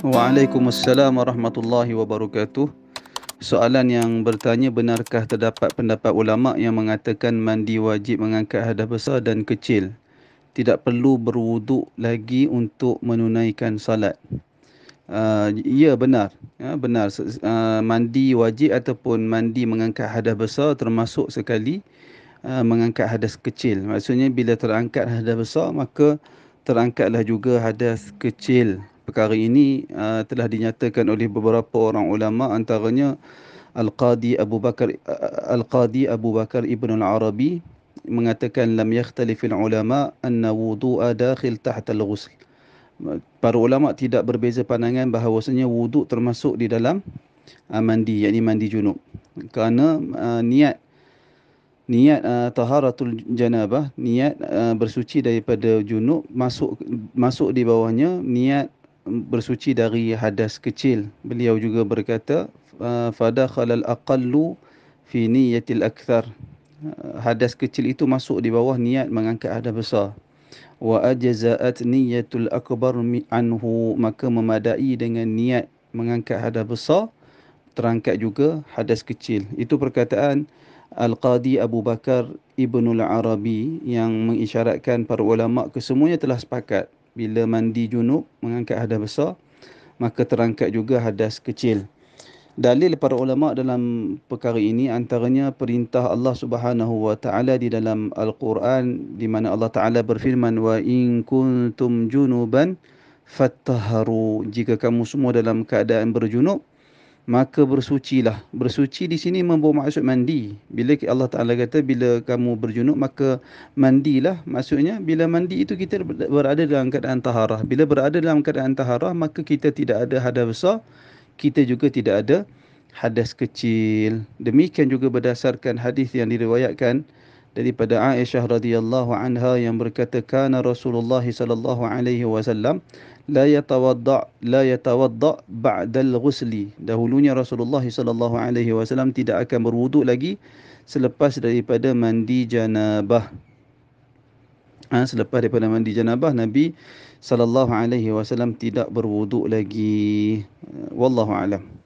Waalaikumsalam warahmatullahi wabarakatuh. Soalan yang bertanya benarkah terdapat pendapat ulama yang mengatakan mandi wajib mengangkat hadas besar dan kecil? Tidak perlu berwuduk lagi untuk menunaikan salat. Uh, ya benar. Ya benar. Uh, mandi wajib ataupun mandi mengangkat hadas besar termasuk sekali uh, mengangkat hadas kecil. Maksudnya bila terangkat hadas besar maka terangkatlah juga hadas kecil perkara ini uh, telah dinyatakan oleh beberapa orang ulama antaranya Al-Qadi Abu Bakar uh, Al-Qadi Abu Bakar Ibn Al-Arabi mengatakan lam yakhtalif al-ulama anna wudu'a dakhil tahta al-ghusl para ulama tidak berbeza pandangan bahawasanya wudu termasuk di dalam uh, mandi yakni mandi junub kerana uh, niat niat uh, taharatul janabah niat uh, bersuci daripada junub masuk masuk di bawahnya niat bersuci dari hadas kecil. Beliau juga berkata, fada khalal aqallu fi niyatil akthar. Hadas kecil itu masuk di bawah niat mengangkat hadas besar. Wa ajza'at niyatul akbar anhu maka memadai dengan niat mengangkat hadas besar terangkat juga hadas kecil. Itu perkataan Al-Qadi Abu Bakar Ibnul Arabi yang mengisyaratkan para ulama kesemuanya telah sepakat bila mandi junub mengangkat hadas besar maka terangkat juga hadas kecil dalil para ulama dalam perkara ini antaranya perintah Allah Subhanahu wa taala di dalam al-Quran di mana Allah taala berfirman wa in kuntum junuban fattaharu jika kamu semua dalam keadaan berjunub maka bersucilah. Bersuci di sini membawa maksud mandi. Bila Allah Ta'ala kata, bila kamu berjunub, maka mandilah. Maksudnya, bila mandi itu kita berada dalam keadaan taharah. Bila berada dalam keadaan taharah, maka kita tidak ada hadas besar. Kita juga tidak ada hadas kecil. Demikian juga berdasarkan hadis yang diriwayatkan daripada Aisyah radhiyallahu anha yang berkata, "Kana Rasulullah sallallahu alaihi wasallam la yatawadda la yatawadda ba'da al-ghusli dahulunya Rasulullah sallallahu alaihi wasallam tidak akan berwuduk lagi selepas daripada mandi janabah ha, selepas daripada mandi janabah Nabi sallallahu alaihi wasallam tidak berwuduk lagi wallahu alam